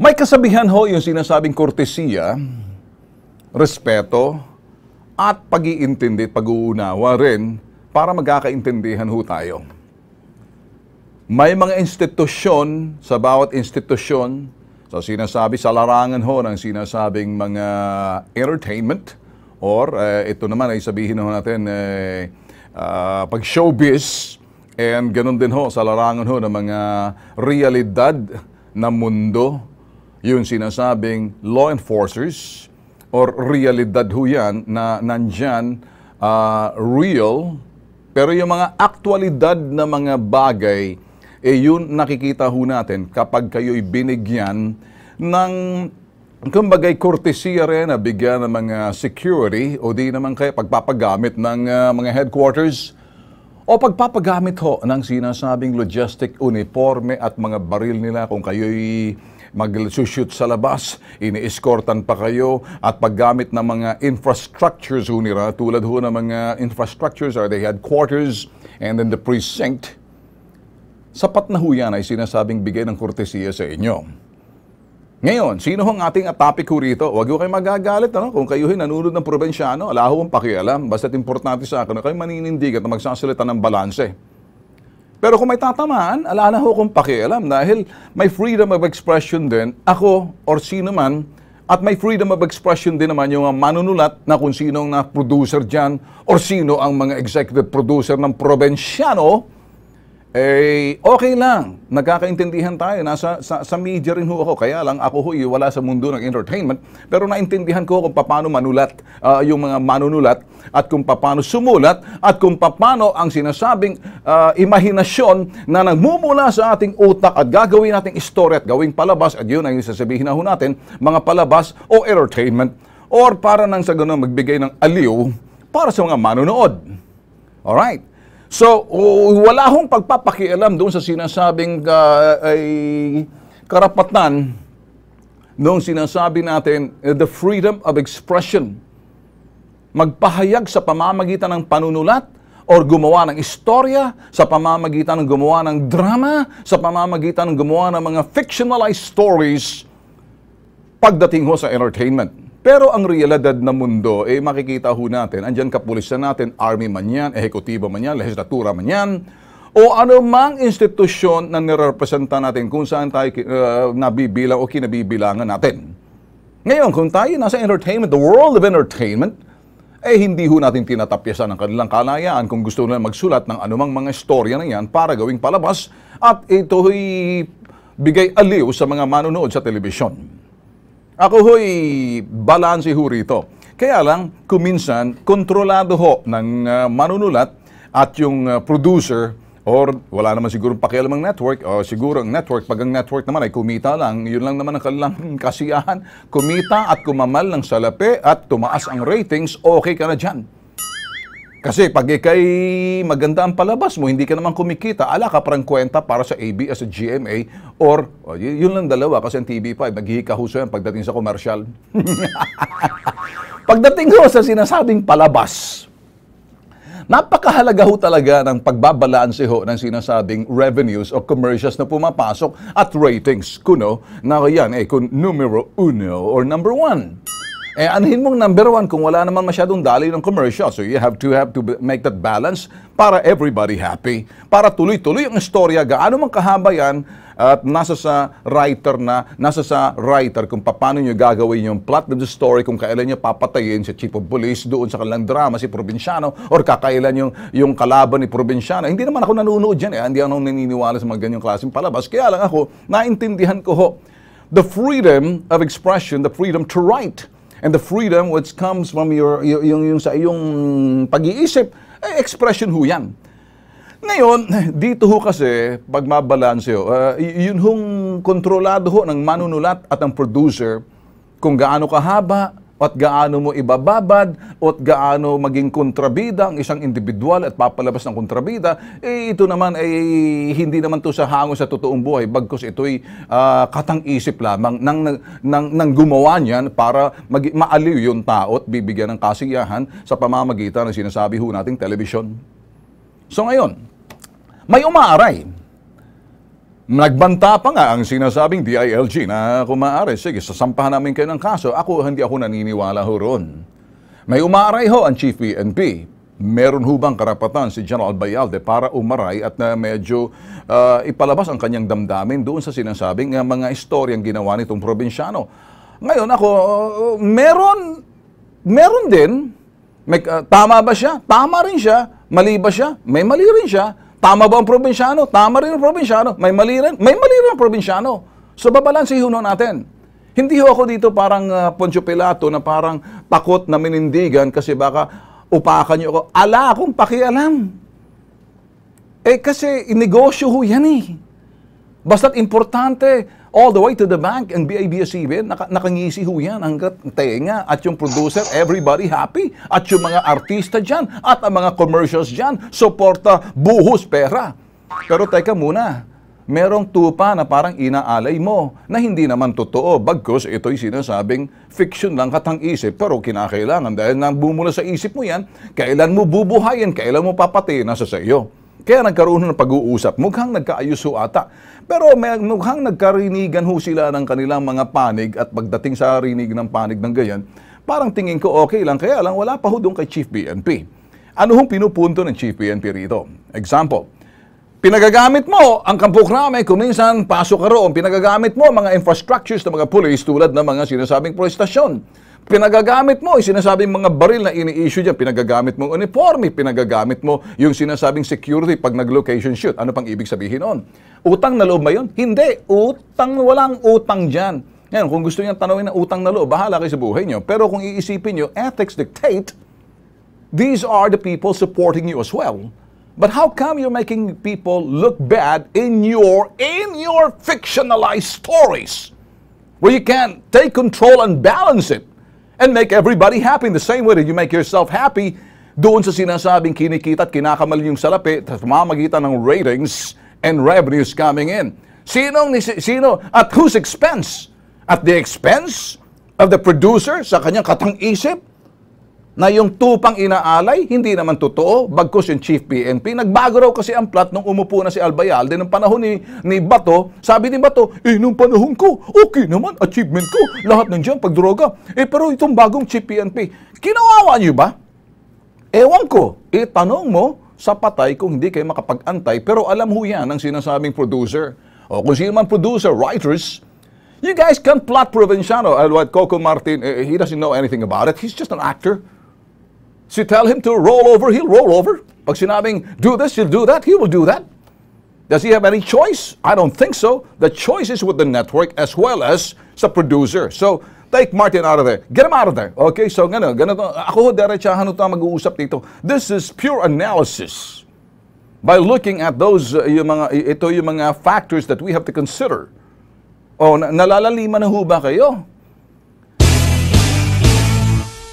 May kasabihan ho yung sinasabing kortesiya, respeto, at pag-iintindi, pag-uunawa rin para magkakaintindihan ho tayo. May mga institusyon sa bawat institusyon sa so, sinasabi sa larangan ho ng sinasabing mga entertainment or uh, ito naman ay sabihin ho natin uh, eh, uh, ah, pag showbiz and ganun din ho sa larangan ho ng mga realidad na mundo yung sinasabing law enforcers or realidad ho yan na nandyan uh, real pero yung mga aktualidad na mga bagay eh yun nakikita ho natin kapag kayo'y binigyan ng kumbagay kortesiya rin na bigyan ng mga security o di naman kaya pagpapagamit ng uh, mga headquarters o pagpapagamit ho ng sinasabing logistic uniforme at mga baril nila kung kayo'y magsushoot sa labas, iniiskortan pa kayo, at paggamit ng mga infrastructures ho nila, tulad ho ng mga infrastructures are the headquarters and then the precinct, sapat na ho yan ay sinasabing bigay ng kortesiya sa inyo. Ngayon, sino ang ating topic ko rito? Huwag ko kayo magagalit ano? kung kayo nanunod ng probensyano, ala ho ang pakialam. Basta't importante sa akin na kayo maninindigan at magsasalita ng balanse. Pero kung may tatamaan, ala na ho kung pakialam dahil may freedom of expression din ako or sino man at may freedom of expression din naman yung manunulat na kung sino ang na-producer dyan or sino ang mga executive producer ng probinsyano eh okay lang, nagkakaintindihan tayo, nasa sa, sa media rin ho ako, kaya lang ako ho eh, wala sa mundo ng entertainment, pero naintindihan ko kung paano manulat uh, yung mga manunulat at kung paano sumulat at kung paano ang sinasabing uh, imahinasyon na nagmumula sa ating utak at gagawin nating istorya at gawing palabas at yun ang sasabihin na ho natin, mga palabas o entertainment or para nang sa ganun magbigay ng aliw para sa mga manunood. Alright? So, wala hong pagpapakialam doon sa sinasabing uh, ay karapatan noong sinasabi natin uh, the freedom of expression. Magpahayag sa pamamagitan ng panunulat or gumawa ng istorya, sa pamamagitan ng gumawa ng drama, sa pamamagitan ng gumawa ng mga fictionalized stories pagdating ho sa entertainment. Pero ang realidad na mundo, eh makikita ho natin, andyan kapulisan natin, army man yan, ehekutiba man yan, legislatura man yan, o anumang institusyon na nirepresenta natin kung saan tayo uh, nabibilang o kinabibilangan natin. Ngayon, kung tayo nasa entertainment, the world of entertainment, eh hindi ho natin tinatapyasan ang kanilang kalayaan kung gusto nila magsulat ng anumang mga istorya na yan para gawing palabas at ito'y bigay aliw sa mga manonood sa telebisyon. Ako ho'y balanse ho rito. Kaya lang, kuminsan, kontrolado ho ng uh, manunulat at yung uh, producer or wala naman siguro pakialam ang network o siguro ang network, pag ang network naman ay kumita lang, yun lang naman ang kanilang kasiyahan. Kumita at kumamal ng salapi at tumaas ang ratings, okay ka na dyan. Kasi pag ikay maganda ang palabas mo, hindi ka naman kumikita, ala ka parang kwenta para sa ABS, GMA, or oh, yun lang dalawa kasi ang TV5, naghihikahuso yan pagdating sa commercial. pagdating ho sa sinasabing palabas, napakahalaga ho talaga ng pagbabalanse ho ng sinasabing revenues o commercials na pumapasok at ratings, kuno, na yan eh, kung numero uno or number one. Eh, anuhin mong number one kung wala naman masyadong dali ng commercial. So you have to have to make that balance para everybody happy. Para tuloy-tuloy ang istorya, gaano man kahaba yan, at nasa sa writer na, nasa sa writer kung paano nyo gagawin yung plot of the story, kung kailan nyo papatayin si chief of police doon sa kanilang drama, si Provinciano, or kakailan yung, yung kalaban ni Provinciano. Hindi naman ako nanonood dyan eh, hindi ako naniniwala sa mga ganyang klaseng palabas. Kaya lang ako, naintindihan ko ho, the freedom of expression, the freedom to write And the freedom which comes from your, yung, yung sa iyong pag-iisip, eh, expression ho yan. Ngayon, dito ho kasi, pag mabalanse ho, uh, yun hong kontrolado ho ng manunulat at ng producer, kung gaano kahaba, at gaano mo ibababad at gaano maging kontrabida ang isang individual at papalabas ng kontrabida, eh, ito naman ay eh, hindi naman to sa hango sa totoong buhay bagkus ito'y uh, katang-isip lamang ng, ng, ng, ng gumawa niyan para mag, maaliw yung tao at bibigyan ng kasiyahan sa pamamagitan ng sinasabi ho nating television. So ngayon, may umaaray Nagbanta pa nga ang sinasabing DILG na kumaari, sige, sasampahan namin kayo ng kaso. Ako, hindi ako naniniwala ho roon. May umaaray ho ang Chief PNP. Meron hubang karapatan si General Bayalde para umaray at na ah, medyo uh, ipalabas ang kanyang damdamin doon sa sinasabing uh, mga istoryang ginawa nitong probinsyano? Ngayon ako, uh, meron, meron din. May, uh, tama ba siya? Tama rin siya. Mali ba siya? May mali rin siya. Tama ba ang probinsyano? Tama rin ang probinsyano. May mali rin? May mali rin ang probinsyano. So babalansihin ho natin. Hindi ho ako dito parang uh, Poncio Pilato na parang takot na minindigan kasi baka upakan niyo ako. Ala akong pakialam. Eh kasi inegosyo ho yan eh. Basta't importante, all the way to the bank and BIBSCBN, e naka, nakangisi ho yan hanggat tenga at yung producer, everybody happy at yung mga artista dyan at ang mga commercials dyan, suporta, buhos, pera. Pero teka muna, merong tupa na parang inaalay mo na hindi naman totoo bagkus ito'y sinasabing fiction lang katang isip pero kinakailangan dahil nang bumula sa isip mo yan, kailan mo bubuhayin, kailan mo papatay nasa sa iyo. Kaya nagkaroon ng pag-uusap. Mukhang nagkaayuso ata. Pero may, mukhang nagkarinigan ho sila ng kanilang mga panig at pagdating sa rinig ng panig ng ganyan, parang tingin ko okay lang. Kaya lang wala pa ho doon kay Chief BNP. Ano hong pinupunto ng Chief BNP rito? Example, pinagagamit mo ang Kampo Krame kung minsan pasok ka roon. Pinagagamit mo mga infrastructures ng mga police tulad ng mga sinasabing forestasyon. Pinagagamit mo, sinasabing mga baril na ini-issue dyan, pinagagamit mo uniforme, pinagagamit mo yung sinasabing security pag nag-location shoot. Ano pang ibig sabihin noon? Utang na loob ba yun? Hindi. Utang, walang utang dyan. Ngayon, kung gusto niya tanawin na utang na loob, bahala kayo sa buhay niyo. Pero kung iisipin niyo, ethics dictate, these are the people supporting you as well. But how come you're making people look bad in your in your fictionalized stories where you can take control and balance it? and make everybody happy. In the same way that you make yourself happy doon sa sinasabing kinikita at kinakamal yung salapi sa pamamagitan ng ratings and revenues coming in. Sinong, sino, at whose expense? At the expense of the producer sa kanyang katang-isip? na yung tupang inaalay, hindi naman totoo, bagkos yung chief PNP. Nagbago raw kasi ang plot nung umupo na si Albayalde nung panahon ni, ni Bato. Sabi ni Bato, eh nung panahon ko, okay naman, achievement ko, lahat nandiyan, pagdroga. Eh pero itong bagong chief PNP, kinawawa niyo ba? Ewan ko, itanong eh, mo sa patay kung hindi kayo makapag-antay. Pero alam ho yan ang sinasabing producer. O kung sino man producer, writers, You guys can't plot Provenciano. And Coco Martin, eh, he doesn't know anything about it. He's just an actor. So tell him to roll over, he'll roll over. Pag sinabing, do this, he'll do that, he will do that. Does he have any choice? I don't think so. The choice is with the network as well as sa producer. So, take Martin out of there. Get him out of there. Okay, so gano, gano to. Ako, derechahan ito ano mag-uusap dito. This is pure analysis. By looking at those, uh, yung mga, ito yung mga factors that we have to consider. O, oh, nalalaliman na ho ba kayo?